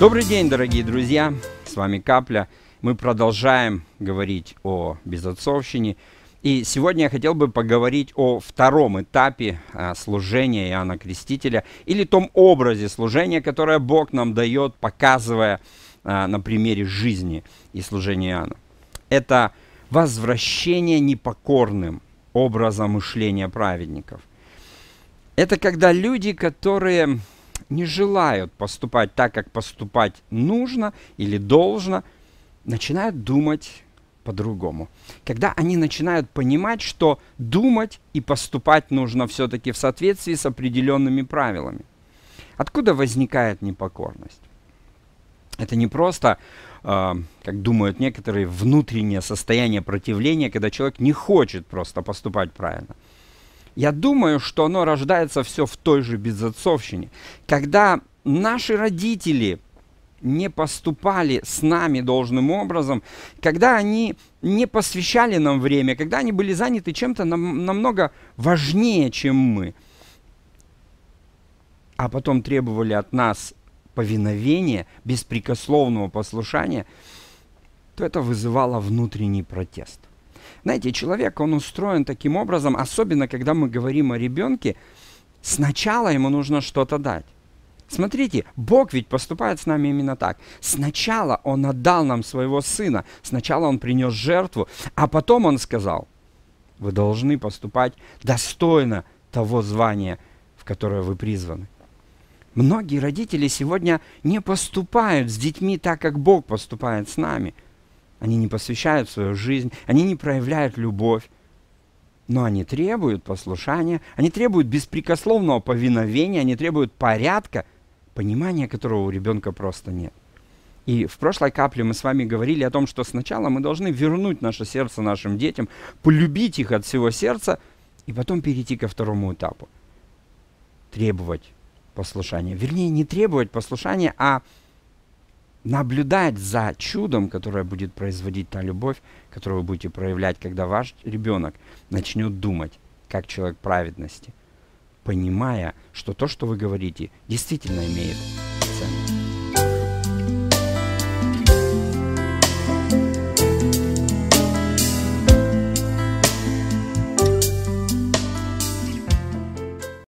Добрый день, дорогие друзья! С вами Капля. Мы продолжаем говорить о безотцовщине. И сегодня я хотел бы поговорить о втором этапе а, служения Иоанна Крестителя или том образе служения, которое Бог нам дает, показывая а, на примере жизни и служения Иоанна. Это возвращение непокорным образа мышления праведников. Это когда люди, которые не желают поступать так, как поступать нужно или должно, начинают думать по-другому. Когда они начинают понимать, что думать и поступать нужно все-таки в соответствии с определенными правилами. Откуда возникает непокорность? Это не просто, э, как думают некоторые, внутреннее состояние противления, когда человек не хочет просто поступать правильно – я думаю, что оно рождается все в той же безотцовщине. Когда наши родители не поступали с нами должным образом, когда они не посвящали нам время, когда они были заняты чем-то нам, намного важнее, чем мы, а потом требовали от нас повиновения, беспрекословного послушания, то это вызывало внутренний протест. Знаете, человек, он устроен таким образом, особенно когда мы говорим о ребенке, сначала ему нужно что-то дать. Смотрите, Бог ведь поступает с нами именно так. Сначала Он отдал нам своего Сына, сначала Он принес жертву, а потом Он сказал, вы должны поступать достойно того звания, в которое вы призваны. Многие родители сегодня не поступают с детьми так, как Бог поступает с нами – они не посвящают свою жизнь, они не проявляют любовь. Но они требуют послушания, они требуют беспрекословного повиновения, они требуют порядка, понимания которого у ребенка просто нет. И в прошлой капле мы с вами говорили о том, что сначала мы должны вернуть наше сердце нашим детям, полюбить их от всего сердца, и потом перейти ко второму этапу. Требовать послушания. Вернее, не требовать послушания, а наблюдать за чудом, которое будет производить та любовь, которую вы будете проявлять, когда ваш ребенок начнет думать, как человек праведности, понимая, что то, что вы говорите, действительно имеет